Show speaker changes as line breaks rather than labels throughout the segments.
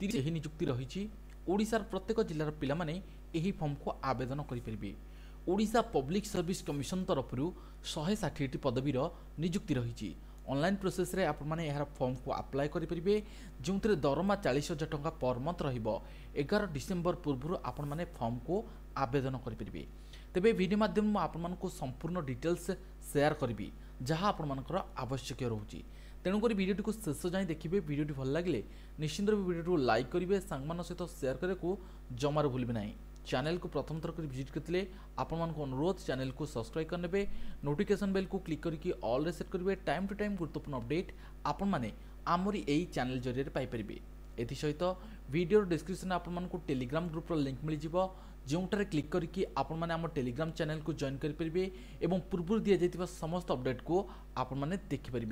তিরিশ ଏହି ନିଯୁକ୍ତି ରହିଛି ଓଡ଼ିଶାର ପ୍ରତ୍ୟେକ ଜିଲ୍ଲାର ପିଲାମାନେ ଏହି ଫର୍ମକୁ ଆବେଦନ କରିପାରିବେ ଓଡ଼ିଶା ପବ୍ଲିକ୍ ସର୍ଭିସ୍ କମିଶନ ତରଫରୁ ଶହେ ଷାଠିଏଟି ପଦବୀର ନିଯୁକ୍ତି ରହିଛି ଅନଲାଇନ୍ ପ୍ରୋସେସ୍ରେ ଆପଣମାନେ ଏହାର ଫର୍ମକୁ ଆପ୍ଲାଏ କରିପାରିବେ ଯେଉଁଥିରେ ଦରମା ଚାଳିଶ ହଜାର ଟଙ୍କା ପର ମନ୍ଥ ରହିବ ଏଗାର ଡିସେମ୍ବର ପୂର୍ବରୁ ଆପଣମାନେ ଫର୍ମକୁ ଆବେଦନ କରିପାରିବେ ତେବେ ଭିଡ଼ିଓ ମାଧ୍ୟମ ମୁଁ ଆପଣମାନଙ୍କୁ ସମ୍ପୂର୍ଣ୍ଣ ଡିଟେଲ୍ସ ସେୟାର କରିବି ଯାହା ଆପଣମାନଙ୍କର ଆବଶ୍ୟକୀୟ ରହୁଛି তেণুকরি ভিডিওটি শেষ যাই দেখবে ভিডিওটি ভাল লাগলে নিশ্চিন্ত ভাবে ভিডিওটি লাইক করবে সাংমান সহ সেয়ার করা জমার ভুলবে না চ্যানেল को प्रथम थर कर भिजिट करते आपण अनुरोध चैनल को सब्सक्राइब करने नोटिफिकेशन बेल को क्लिक करके ऑल रे सेट करेंगे टाइम टू टाइम गुरुत्वपूर्ण अपडेट आपण मैंने आमरी यही चैनल जरिए पाइपर एसहित ভিডিওর ডিসক্রিপশনে আপনার টেলিগ্রাম গ্রুপর লিঙ্ক মিলিযোগ যেটার ক্লিক করি আপনার আমার টেলিগ্রাম চ্যানেল জয়েন করে এবং পূর্ব দিয়ে যাই সমস্ত অপডেট কু আপনার দেখিপারে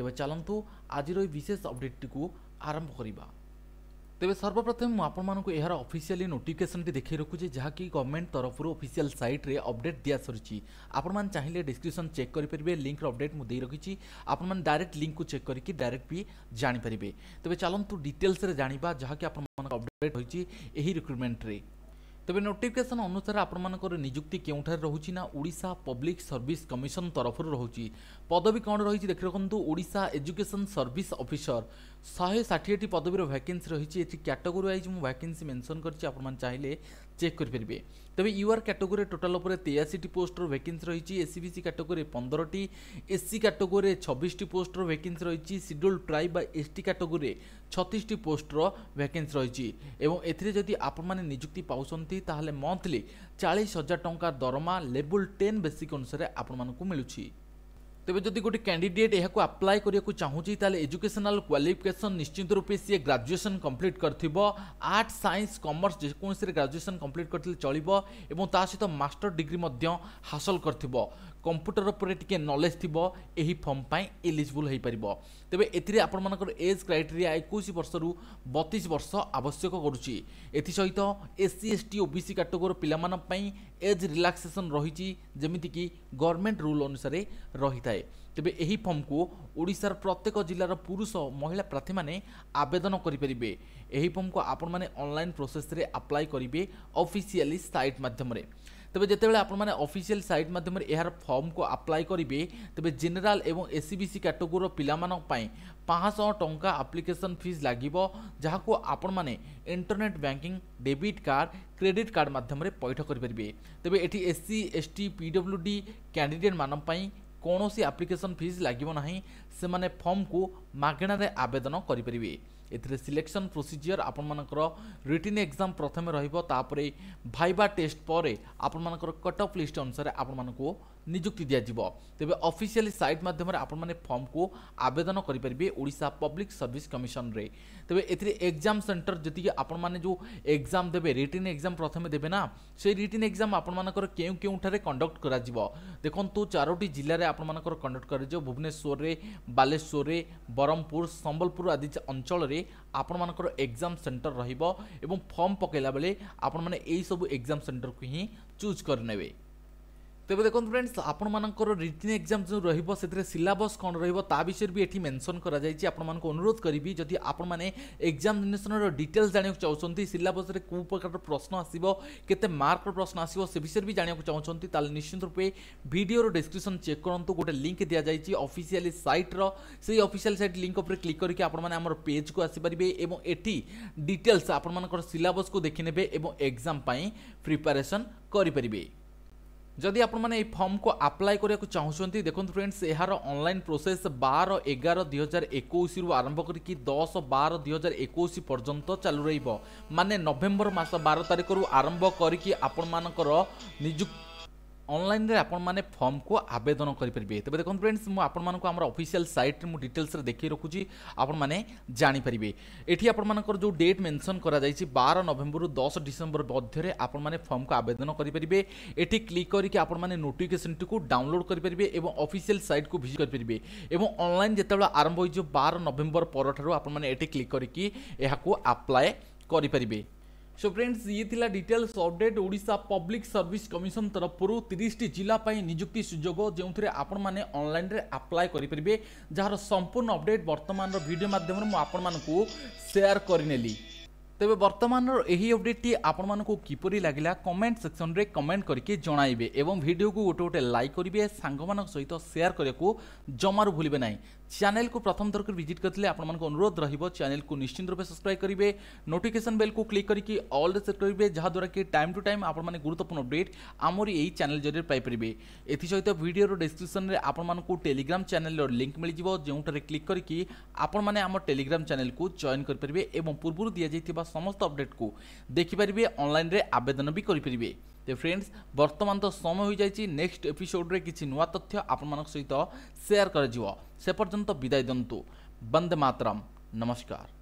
ତେବେ ଚାଲନ୍ତୁ ଆଜିର ଏହି ବିଶେଷ ଅପଡେଟ୍ଟିକୁ ଆରମ୍ଭ କରିବା ତେବେ ସର୍ବପ୍ରଥମେ ମୁଁ ଆପଣମାନଙ୍କୁ ଏହାର ଅଫିସିଆଲି ନୋଟିଫିକେସନଟି ଦେଖାଇ ରଖୁଛି ଯାହାକି ଗଭର୍ଣ୍ଣମେଣ୍ଟ ତରଫରୁ ଅଫିସିଆଲ ସାଇଟ୍ରେ ଅପଡେଟ୍ ଦିଆସରିଛି ଆପଣମାନେ ଚାହିଁଲେ ଡିସ୍କ୍ରିପସନ୍ ଚେକ୍ କରିପାରିବେ ଲିଙ୍କର ଅପଡେଟ୍ ମୁଁ ଦେଇ ରଖିଛି ଆପଣମାନେ ଡାଇରେକ୍ଟ ଲିଙ୍କକୁ ଚେକ୍ କରିକି ଡାଇରେକ୍ଟ ବି ଜାଣିପାରିବେ ତେବେ ଚାଲନ୍ତୁ ଡିଟେଲ୍ସରେ ଜାଣିବା ଯାହାକି ଆପଣମାନଙ୍କ ଅପଡେଟ୍ ହୋଇଛି ଏହି ରିକ୍ରୁଟମେଣ୍ଟରେ ତେବେ ନୋଟିଫିକେସନ୍ ଅନୁସାରେ ଆପଣମାନଙ୍କର ନିଯୁକ୍ତି କେଉଁଠାରେ ରହୁଛି ନା ଓଡ଼ିଶା ପବ୍ଲିକ୍ ସର୍ଭିସ୍ କମିଶନ ତରଫରୁ ରହୁଛି ପଦବୀ କ'ଣ ରହିଛି ଦେଖି ରଖନ୍ତୁ ଓଡ଼ିଶା ଏଜୁକେସନ୍ ସର୍ଭିସ୍ ଅଫିସର ଶହେ ଷାଠିଏଟି ପଦବୀର ଭ୍ୟାକେନ୍ସି ରହିଛି ଏଠି କ୍ୟାଟେଗୋରୀ ୱାଇଜ୍ ମୁଁ ଭ୍ୟାକେନ୍ସି ମେନ୍ସନ୍ କରିଛି ଆପଣମାନେ ଚାହିଁଲେ ଚେକ୍ କରିପାରିବେ তবে ইউআর ক্যাটগোরি টোটাল উপরে তেয়াশিটি পোস্টর ভ্যাকেন্সি রয়েছে এসিবিসি ক্যাটগোরি e পনেরোটি এসসি ক্যাটগোরি ছবিশটি পোস্টর ভ্যাকেন্সি রয়েছে সিডুল ট্রাই বা এসটি ক্যাটগোরি ছত্রিশটি পোস্টর ভ্যাকেন্সি রয়েছে এবং এতে যদি আপনার নিযুক্তি পাচ্ছেন তাহলে মন্থলি চাশ হাজার টঙ্কা দরমা লেবুল টেন বেসিক অনুসারে আপনার মিলুছি ତେବେ ଯଦି ଗୋଟେ କ୍ୟାଣ୍ଡିଡେଟ୍ ଏହାକୁ ଆପ୍ଲାଏ କରିବାକୁ ଚାହୁଁଛି ତାହେଲେ ଏଜୁକେସନାଲ୍ କ୍ୱାଲିଫିକେସନ୍ ନିଶ୍ଚିତ ରୂପେ ସିଏ ଗ୍ରାଜୁଏସନ୍ କମ୍ପ୍ଲିଟ୍ କରିଥିବ ଆର୍ଟ ସାଇନ୍ସ କମର୍ସ ଯେକୌଣସିରେ ଗ୍ରାଜୁଏସନ୍ କମ୍ପ୍ଲିଟ୍ କରିଥିଲେ ଚଳିବ ଏବଂ ତା ସହିତ ମାଷ୍ଟର ଡିଗ୍ରୀ ମଧ୍ୟ ହାସଲ କରିଥିବ কম্পুটর উপরে টিকি নলেজ থাকবে এই ফর্ম পাই এলিজিবল হয়ে পাব তবে এতে আপনার এজ ক্রাইটেরিয়া একুশ বর্ষর বতিশ বর্ষ আবশ্যক করুচি এসহ এসসি এসটি ওবিসি ক্যাটেগোরি পিলামানাই এজ রিলাক্সেসন রয়েছে যেমিকি গভর্নমেন্ট রুল অনুসারে রয়ে তবে এই ফর্মকু ওড়িশার প্রত্যেক জেলার পুরুষ মহিলা প্রার্থী মানে আবেদন করে এই ফর্মকু আপনার অনলাইন প্রোসেসে আপ্লাই করবে অফিসিয়ালি সাইট মাধ্যমে তবে যেতবে আপনার অফিসিয়াল সাইট মাধ্যমে এর ফর্মকে আপ্লাই করবে তবে জেনেল এবং এসিবিসি ক্যাটেগোরির পিলাপাই পাঁচশহ টঙ্কা আপ্লিকেসন ফিজ লাগিব যা আপন মানে internet banking debit card credit card মাধ্যমে পৈঠ করে তবে এটি এসসি এসটি পিডব্লুডি ক্যাডিডেট মানুষ কৌশি আপ্লিকেসন ফিজ লাগিব না সে ফর্মক মাগণার আবেদন করে ଏଥିରେ ସିଲେକ୍ସନ୍ ପ୍ରୋସିଜିଓର ଆପଣମାନଙ୍କର ରିଟିନ୍ ଏକ୍ଜାମ୍ ପ୍ରଥମେ ରହିବ ତାପରେ ଭାଇବା ଟେଷ୍ଟ ପରେ ଆପଣମାନଙ୍କର କଟ୍ ଅଫ୍ ଲିଷ୍ଟ ଅନୁସାରେ ଆପଣମାନଙ୍କୁ ନିଯୁକ୍ତି ଦିଆଯିବ ତେବେ ଅଫିସିଆଲି ସାଇଟ୍ ମାଧ୍ୟମରେ ଆପଣମାନେ ଫର୍ମକୁ ଆବେଦନ କରିପାରିବେ ଓଡ଼ିଶା ପବ୍ଲିକ୍ ସର୍ଭିସ୍ କମିଶନରେ ତେବେ ଏଥିରେ ଏକ୍ଜାମ୍ ସେଣ୍ଟର ଯେତିକି ଆପଣମାନେ ଯେଉଁ ଏକ୍ଜାମ୍ ଦେବେ ରିଟିନ୍ ଏକ୍ଜାମ୍ ପ୍ରଥମେ ଦେବେ ନା ସେଇ ରିଟିନ୍ ଏକ୍ଜାମ୍ ଆପଣମାନଙ୍କର କେଉଁ କେଉଁଠାରେ କଣ୍ଡକ୍ଟ କରାଯିବ ଦେଖନ୍ତୁ ଚାରୋଟି ଜିଲ୍ଲାରେ ଆପଣମାନଙ୍କର କଣ୍ଡକ୍ଟ କରାଯିବ ଭୁବନେଶ୍ୱରରେ ବାଲେଶ୍ୱରରେ ବ୍ରହ୍ମପୁର ସମ୍ବଲପୁର ଆଦି ଅଞ୍ଚଳରେ বেলে ଆପଣମାନଙ୍କର ଏକ୍ଜାମ୍ ସେଣ୍ଟର ରହିବ ଏବଂ ଫର୍ମ ପକାଇଲା ବେଳେ ଆପଣମାନେ ଏହିସବୁ ଏକ୍ଜାମ୍ ସେଣ୍ଟରକୁ ହିଁ ଚୁଜ୍ କରିନେବେ ତେବେ ଦେଖନ୍ତୁ ଫ୍ରେଣ୍ଡସ୍ ଆପଣମାନଙ୍କର ରିଟିନ୍ ଏକ୍ଜାମ୍ ଯେଉଁ ରହିବ ସେଥିରେ ସିଲାବସ୍ କ'ଣ ରହିବ ତା ବିଷୟରେ ବି ଏଠି ମେନ୍ସନ୍ କରାଯାଇଛି ଆପଣମାନଙ୍କୁ ଅନୁରୋଧ କରିବି ଯଦି ଆପଣମାନେ ଏକ୍ଜାମିନେସନ୍ର ଡିଟେଲ୍ସ ଜାଣିବାକୁ ଚାହୁଁଛନ୍ତି ସିଲାବସ୍ରେ କେଉଁ ପ୍ରକାରର ପ୍ରଶ୍ନ ଆସିବ କେତେ ମାର୍କର ପ୍ରଶ୍ନ ଆସିବ ସେ ବିଷୟରେ ବି ଜାଣିବାକୁ ଚାହୁଁଛନ୍ତି ତାହେଲେ ନିଶ୍ଚିତ ରୂପେ ଭିଡ଼ିଓର ଡେସ୍କ୍ରିପସନ୍ ଚେକ୍ କରନ୍ତୁ ଗୋଟେ ଲିଙ୍କ୍ ଦିଆଯାଇଛି ଅଫିସିଆଲି ସାଇଟ୍ର ସେଇ ଅଫିସିଆଲ ସାଇଟ୍ ଲିଙ୍କ୍ ଉପରେ କ୍ଲିକ୍ କରିକି ଆପଣମାନେ ଆମର ପେଜ୍କୁ ଆସିପାରିବେ ଏବଂ ଏଠି ଡିଟେଲ୍ସ ଆପଣମାନଙ୍କର ସିଲାବସ୍କୁ ଦେଖିନେବେ ଏବଂ ଏକ୍ଜାମ୍ ପାଇଁ ପ୍ରିପାରେସନ୍ କରିପାରିବେ ଯଦି ଆପଣମାନେ ଏହି ଫର୍ମକୁ ଆପ୍ଲାଏ କରିବାକୁ ଚାହୁଁଛନ୍ତି ଦେଖନ୍ତୁ ଫ୍ରେଣ୍ଡସ୍ ଏହାର ଅନଲାଇନ୍ ପ୍ରୋସେସ୍ ବାର ଏଗାର ଦୁଇ ହଜାର ଏକୋଇଶରୁ ଆରମ୍ଭ କରିକି ଦଶ ବାର ଦୁଇ ହଜାର ଏକୋଇଶ ପର୍ଯ୍ୟନ୍ତ ଚାଲୁ ରହିବ ମାନେ ନଭେମ୍ବର ମାସ ବାର ତାରିଖରୁ ଆରମ୍ଭ କରିକି ଆପଣମାନଙ୍କର ନିଯୁକ୍ତି অনলাইনে আপনার ফর্মকু আবেদন করে পেয়ে তবে দেখুন ফ্রেন্ডস মু আপনার আমার অফিসিয়াল সাইট্রে মু ডিটেলসে দেখি রাখুছি আপনার জাঁপারে এটি আপনার যে ডেট মেনশন করা যাই বার নভেম্বর দশ ডিসেম্বর মধ্যে আপনার ফর্মকু আবেদন করে পেয়ে এটি ক্লিক করি আপনার নোটিফিকেসনটি ডাউনলোড করে পেয়ে এবং অফিসিয়াল সাইট্রু ভিজিট করে পেয়ে এবং অনলাইন যেতবে আরম্ভ হয়ে বার নভেম্বর পরঠার আপনার এটি ক্লিক করি আপনার আপ্লায় করে পেয়ে সো ফ্রেন্ডস ইয়ে details update Odisha public service commission তরফর তিরিশটি জেলা নিযুক্তি সুযোগ যে আপনার অনলাইনে আপ্লাই করে যার সম্পূর্ণ অপডেট বর্তমানের ভিডিও মাধ্যমে আপনার সেয়ার করে নেলি ତେବେ ବର୍ତ୍ତମାନର ଏହି ଅପଡେଟ୍ଟି ଆପଣମାନଙ୍କୁ କିପରି ଲାଗିଲା କମେଣ୍ଟ ସେକ୍ସନରେ କମେଣ୍ଟ କରିକି ଜଣାଇବେ ଏବଂ ଭିଡ଼ିଓକୁ ଗୋଟେ ଗୋଟେ ଲାଇକ୍ କରିବେ ସାଙ୍ଗମାନଙ୍କ ସହିତ ସେୟାର କରିବାକୁ ଜମାରୁ ଭୁଲିବେ ନାହିଁ ଚ୍ୟାନେଲକୁ ପ୍ରଥମ ଥରକୁ ଭିଜିଟ୍ କରିଥିଲେ ଆପଣମାନଙ୍କୁ ଅନୁରୋଧ ରହିବ ଚ୍ୟାନେଲକୁ ନିଶ୍ଚିନ୍ତ ରୂପେ ସବସ୍କ୍ରାଇବ୍ କରିବେ ନୋଟିଫିକେସନ୍ ବେଲ୍କୁ କ୍ଲିକ୍ କରିକି ଅଲ୍ରେ ସେଟ୍ କରିବେ ଯାହାଦ୍ୱାରା କି ଟାଇମ୍ ଟୁ ଟାଇମ୍ ଆପଣମାନେ ଗୁରୁତ୍ୱପୂର୍ଣ୍ଣ ଅପଡେଟ୍ ଆମରି ଏହି ଚ୍ୟାନେଲ୍ ଜରିଆରେ ପାଇପାରିବେ ଏଥିସହିତ ଭିଡ଼ିଓର ଡେସ୍କ୍ରିପ୍ସନ୍ରେ ଆପଣମାନଙ୍କୁ ଟେଲିଗ୍ରାମ ଚ୍ୟାନେଲ୍ର ଲିଙ୍କ୍ ମିଳିଯିବ ଯେଉଁଠାରେ କ୍ଲିକ୍ କରିକି ଆପଣମାନେ ଆମ ଟେଲିଗ୍ରାମ ଚ୍ୟାନେଲ୍କୁ ଜଏନ୍ କରିପାରିବେ ଏବଂ ପୂର୍ବରୁ ଦିଆଯାଇଥିବା ସମସ୍ତ ଅପଡେଟ୍କୁ ଦେଖିପାରିବେ ଅନଲାଇନ୍ରେ ଆବେଦନ ବି କରିପାରିବେ তো ফ্রেন্ডস বর্তমান তো সময় হয়ে যাই নেক্সট এপিসোডে কিছু নূয় তথ্য আপনার সহ সেয়ার করা সে পর্যন্ত বিদায় দিন্তু বন্দে মাতরম নমস্কার